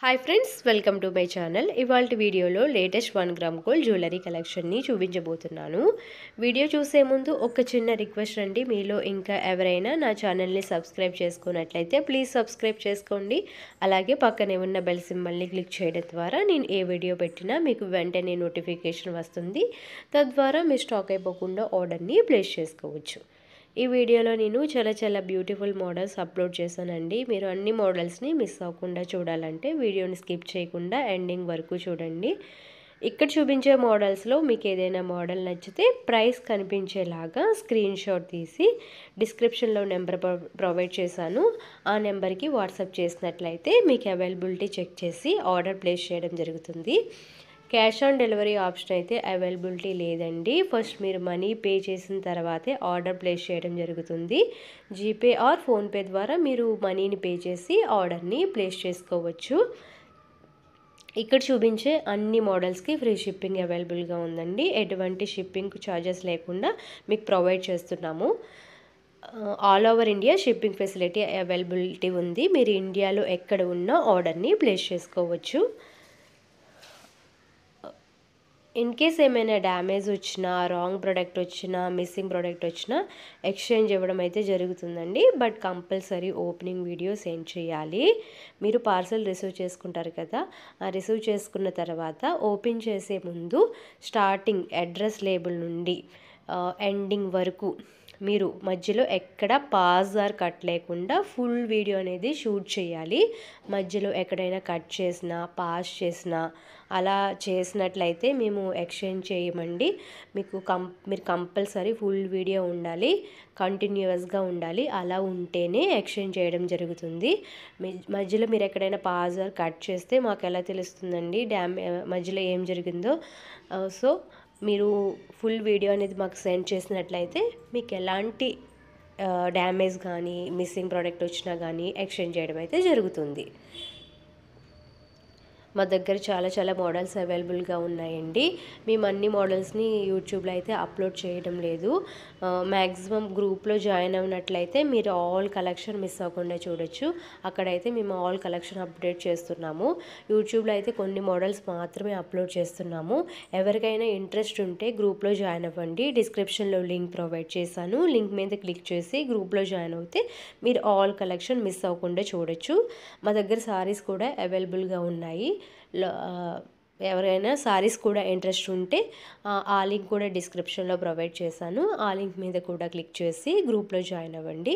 hi friends welcome to my channel ఇవాళ వీడియోలో latest one gram gold jewellery కలెక్షన్ని చూపించబోతున్నాను వీడియో చూసే ముందు ఒక చిన్న రిక్వెస్ట్ అండి మీలో ఇంకా ఎవరైనా నా ఛానల్ని సబ్స్క్రైబ్ చేసుకున్నట్లయితే ప్లీజ్ సబ్స్క్రైబ్ చేసుకోండి అలాగే పక్కనే ఉన్న బెల్ సింబల్ని క్లిక్ చేయడం ద్వారా నేను ఏ వీడియో పెట్టినా మీకు వెంటనే నోటిఫికేషన్ వస్తుంది తద్వారా మీ స్టాక్ అయిపోకుండా ఆర్డర్ని ప్లేస్ చేసుకోవచ్చు ఈ వీడియోలో నేను చాలా చాలా బ్యూటిఫుల్ మోడల్స్ అప్లోడ్ చేశానండి మీరు అన్ని మోడల్స్ని మిస్ అవ్వకుండా చూడాలంటే వీడియోని స్కిప్ చేయకుండా ఎండింగ్ వరకు చూడండి ఇక్కడ చూపించే మోడల్స్లో మీకు ఏదైనా మోడల్ నచ్చితే ప్రైస్ కనిపించేలాగా స్క్రీన్ షాట్ తీసి డిస్క్రిప్షన్లో నెంబర్ ప్రొవైడ్ చేశాను ఆ నెంబర్కి వాట్సాప్ చేసినట్లయితే మీకు అవైలబిలిటీ చెక్ చేసి ఆర్డర్ ప్లేస్ చేయడం జరుగుతుంది క్యాష్ ఆన్ డెలివరీ ఆప్షన్ అయితే అవైలబిలిటీ లేదండి ఫస్ట్ మీరు మనీ పే చేసిన తర్వాతే ఆర్డర్ ప్లేస్ చేయడం జరుగుతుంది జీపే ఆర్ ఫోన్పే ద్వారా మీరు మనీని పే చేసి ఆర్డర్ని ప్లేస్ చేసుకోవచ్చు ఇక్కడ చూపించే అన్ని మోడల్స్కి ఫ్రీ షిప్పింగ్ అవైలబుల్గా ఉందండి ఎటువంటి షిప్పింగ్ ఛార్జెస్ లేకుండా మీకు ప్రొవైడ్ చేస్తున్నాము all over India shipping facility availability ఉంది మీరు ఇండియాలో ఎక్కడ ఉన్నా ఆర్డర్ని ప్లేస్ చేసుకోవచ్చు ఇన్ కేస్ ఏమైనా డ్యామేజ్ వచ్చినా రాంగ్ ప్రోడక్ట్ వచ్చినా మిస్సింగ్ ప్రోడక్ట్ వచ్చినా ఎక్స్చేంజ్ ఇవ్వడం అయితే జరుగుతుందండి but compulsory opening video send చేయాలి మీరు పార్సల్ రిసీవ్ చేసుకుంటారు కదా ఆ రిసీవ్ చేసుకున్న తర్వాత ఓపెన్ చేసే ముందు స్టార్టింగ్ అడ్రస్ లేబుల్ నుండి ఎండింగ్ వరకు మీరు మధ్యలో ఎక్కడ పాజ్ ఆర్ కట్ లేకుండా ఫుల్ వీడియో అనేది షూట్ చేయాలి మధ్యలో ఎక్కడైనా కట్ చేసినా పాస్ చేసినా అలా చేసినట్లయితే మేము ఎక్స్చేంజ్ చేయమండి మీకు కం మీరు కంపల్సరీ ఫుల్ వీడియో ఉండాలి కంటిన్యూస్గా ఉండాలి అలా ఉంటేనే ఎక్స్చేంజ్ చేయడం జరుగుతుంది మధ్యలో మీరు ఎక్కడైనా పాజ్ ఆర్ కట్ చేస్తే మాకు ఎలా తెలుస్తుందండి డ్యామ్ మధ్యలో ఏం జరిగిందో సో మీరు ఫుల్ వీడియో అనేది మాకు సెండ్ చేసినట్లయితే మీకు ఎలాంటి డ్యామేజ్ కానీ మిస్సింగ్ ప్రోడక్ట్ వచ్చినా కానీ ఎక్స్చేంజ్ చేయడం అయితే జరుగుతుంది మా దగ్గర చాలా చాలా మోడల్స్ అవైలబుల్గా ఉన్నాయండి మేము అన్ని మోడల్స్ని యూట్యూబ్లో అయితే అప్లోడ్ చేయడం లేదు మ్యాక్సిమం గ్రూప్లో జాయిన్ అయినట్లయితే మీరు ఆల్ కలెక్షన్ మిస్ అవ్వకుండా చూడొచ్చు అక్కడైతే మేము ఆల్ కలెక్షన్ అప్డేట్ చేస్తున్నాము యూట్యూబ్లో అయితే కొన్ని మోడల్స్ మాత్రమే అప్లోడ్ చేస్తున్నాము ఎవరికైనా ఇంట్రెస్ట్ ఉంటే గ్రూప్లో జాయిన్ అవ్వండి డిస్క్రిప్షన్లో లింక్ ప్రొవైడ్ చేశాను లింక్ మీద క్లిక్ చేసి గ్రూప్లో జాయిన్ అవుతే మీరు ఆల్ కలెక్షన్ మిస్ అవ్వకుండా చూడొచ్చు మా దగ్గర సారీస్ కూడా అవైలబుల్గా ఉన్నాయి ఎవరైనా సారీస్ కూడా ఇంట్రెస్ట్ ఉంటే ఆ లింక్ కూడా డిస్క్రిప్షన్లో ప్రొవైడ్ చేశాను ఆ లింక్ మీద కూడా క్లిక్ చేసి గ్రూప్లో జాయిన్ అవ్వండి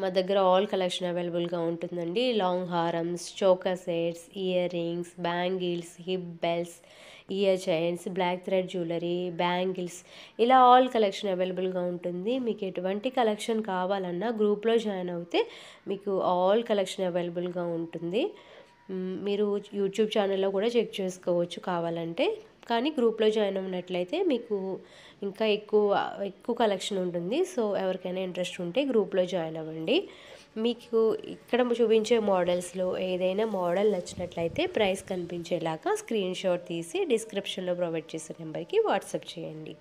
మా దగ్గర ఆల్ కలెక్షన్ అవైలబుల్గా ఉంటుందండి లాంగ్ హారమ్స్ choker sets ear rings bangles hip belts ear chains black thread jewellery bangles ఇలా ఆల్ కలెక్షన్ అవైలబుల్గా ఉంటుంది మీకు ఎటువంటి కలెక్షన్ కావాలన్నా గ్రూప్లో జాయిన్ అవుతే మీకు ఆల్ కలెక్షన్ అవైలబుల్గా ఉంటుంది మీరు యూట్యూబ్ ఛానల్లో కూడా చెక్ చేసుకోవచ్చు కావాలంటే కానీ గ్రూప్లో జాయిన్ అయినట్లయితే మీకు ఇంకా ఎక్కువ ఎక్కువ కలెక్షన్ ఉంటుంది సో ఎవరికైనా ఇంట్రెస్ట్ ఉంటే గ్రూప్లో జాయిన్ అవ్వండి మీకు ఇక్కడ చూపించే మోడల్స్లో ఏదైనా మోడల్ నచ్చినట్లయితే ప్రైస్ కనిపించేలాగా స్క్రీన్ షాట్ తీసి డిస్క్రిప్షన్లో ప్రొవైడ్ చేసే నెంబర్కి వాట్సాప్ చేయండి